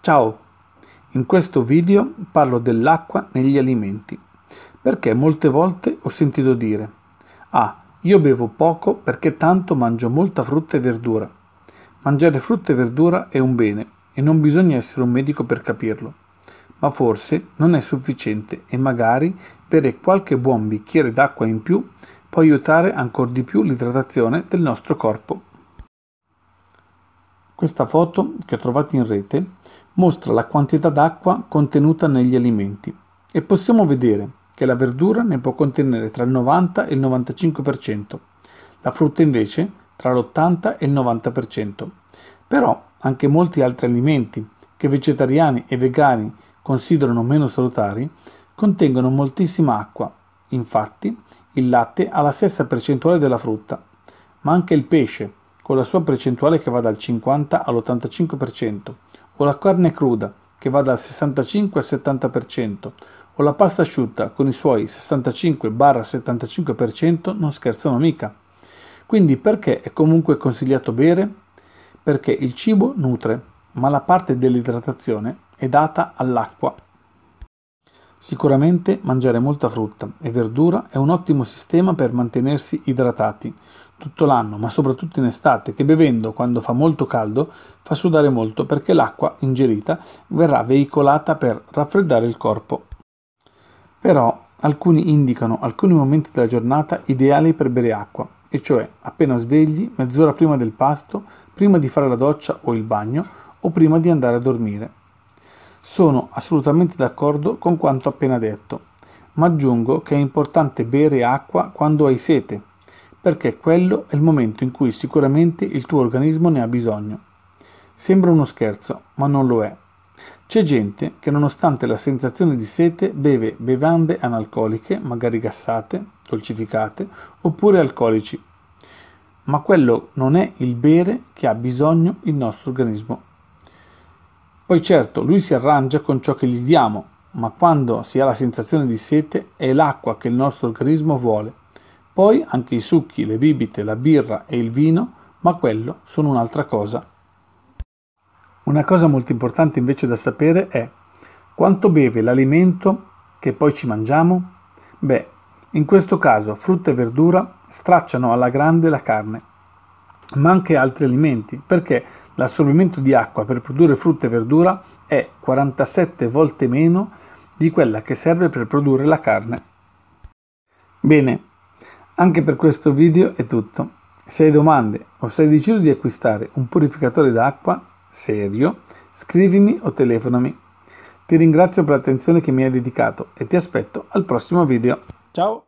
Ciao! In questo video parlo dell'acqua negli alimenti, perché molte volte ho sentito dire Ah, io bevo poco perché tanto mangio molta frutta e verdura. Mangiare frutta e verdura è un bene e non bisogna essere un medico per capirlo, ma forse non è sufficiente e magari bere qualche buon bicchiere d'acqua in più può aiutare ancora di più l'idratazione del nostro corpo. Questa foto, che ho trovato in rete, mostra la quantità d'acqua contenuta negli alimenti e possiamo vedere che la verdura ne può contenere tra il 90 e il 95%, la frutta invece tra l'80 e il 90%. Però anche molti altri alimenti, che vegetariani e vegani considerano meno salutari, contengono moltissima acqua. Infatti, il latte ha la stessa percentuale della frutta, ma anche il pesce, con la sua percentuale che va dal 50 all'85%, o la carne cruda, che va dal 65 al 70%, o la pasta asciutta con i suoi 65-75% non scherzano mica. Quindi perché è comunque consigliato bere? Perché il cibo nutre, ma la parte dell'idratazione è data all'acqua. Sicuramente mangiare molta frutta e verdura è un ottimo sistema per mantenersi idratati, tutto l'anno, ma soprattutto in estate, che bevendo quando fa molto caldo fa sudare molto perché l'acqua ingerita verrà veicolata per raffreddare il corpo. Però alcuni indicano alcuni momenti della giornata ideali per bere acqua, e cioè appena svegli, mezz'ora prima del pasto, prima di fare la doccia o il bagno o prima di andare a dormire. Sono assolutamente d'accordo con quanto appena detto, ma aggiungo che è importante bere acqua quando hai sete, perché quello è il momento in cui sicuramente il tuo organismo ne ha bisogno. Sembra uno scherzo, ma non lo è. C'è gente che nonostante la sensazione di sete beve bevande analcoliche, magari gassate, dolcificate, oppure alcolici. Ma quello non è il bere che ha bisogno il nostro organismo. Poi certo, lui si arrangia con ciò che gli diamo, ma quando si ha la sensazione di sete è l'acqua che il nostro organismo vuole poi anche i succhi, le bibite, la birra e il vino, ma quello sono un'altra cosa. Una cosa molto importante invece da sapere è quanto beve l'alimento che poi ci mangiamo? Beh, in questo caso frutta e verdura stracciano alla grande la carne, ma anche altri alimenti, perché l'assorbimento di acqua per produrre frutta e verdura è 47 volte meno di quella che serve per produrre la carne. Bene, anche per questo video è tutto. Se hai domande o se hai deciso di acquistare un purificatore d'acqua serio, scrivimi o telefonami. Ti ringrazio per l'attenzione che mi hai dedicato e ti aspetto al prossimo video. Ciao!